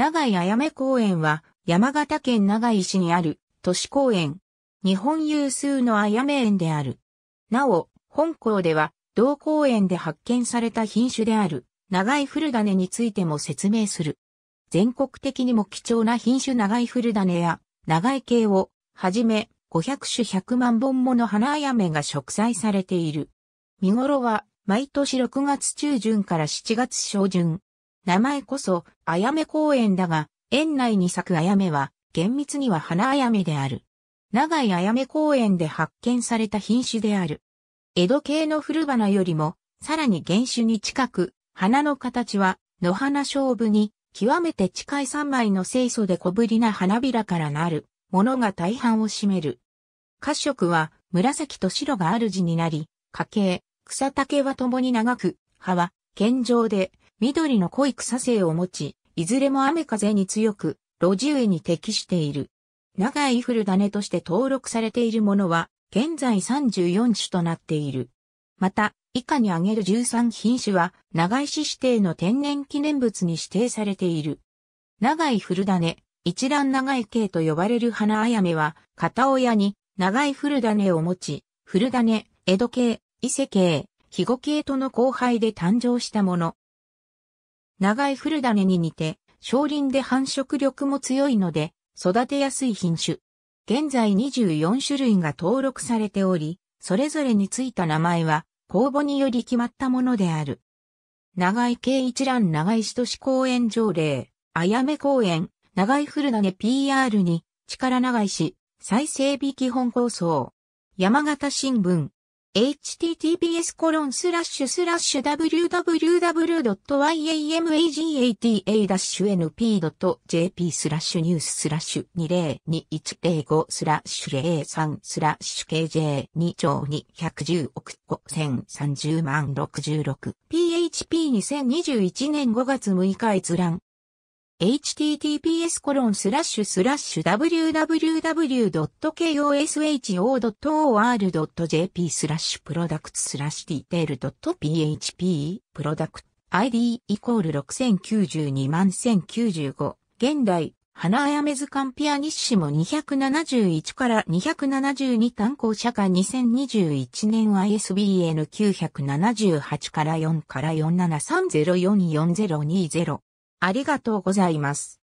長井あやめ公園は山形県長井市にある都市公園。日本有数のあやめ園である。なお、本校では同公園で発見された品種である長井古種についても説明する。全国的にも貴重な品種長井古種や長井系をはじめ500種100万本もの花あやめが植栽されている。見頃は毎年6月中旬から7月初旬。名前こそ、あやめ公園だが、園内に咲くあやめは、厳密には花あやめである。長いあやめ公園で発見された品種である。江戸系の古花よりも、さらに原種に近く、花の形は、野花勝負に、極めて近い三枚の清楚で小ぶりな花びらからなる、ものが大半を占める。褐色は、紫と白が主になり、花系草丈は共に長く、葉は、健常で、緑の濃い草性を持ち、いずれも雨風に強く、路地植えに適している。長い古種として登録されているものは、現在34種となっている。また、以下に挙げる13品種は、長井市指定の天然記念物に指定されている。長井古種、一覧長井系と呼ばれる花あやめは、片親に長井古種を持ち、古種、江戸系、伊勢系、肥後系との交配で誕生したもの。長い古種に似て、少林で繁殖力も強いので、育てやすい品種。現在24種類が登録されており、それぞれについた名前は、公募により決まったものである。長井系一覧長井市都市公園条例、あやめ公園、長井古種 PR に、力長井市、再整備基本構想。山形新聞、https www.yamagata-np.jp スラッシュニューススラッシュ202105スラッシュ03スラッシュ KJ2 兆210億5030万 66php2021 年5月6日閲覧 https コロンスラッシュスラッシュ www.kosho.or.jp スラッシュプロダクツスラッシュディテール .php プロダクト ID イコール6092 1095現代花あやめずかんピアニッシモ271から272単行社会2021年 ISBN978 から4から473044020ありがとうございます。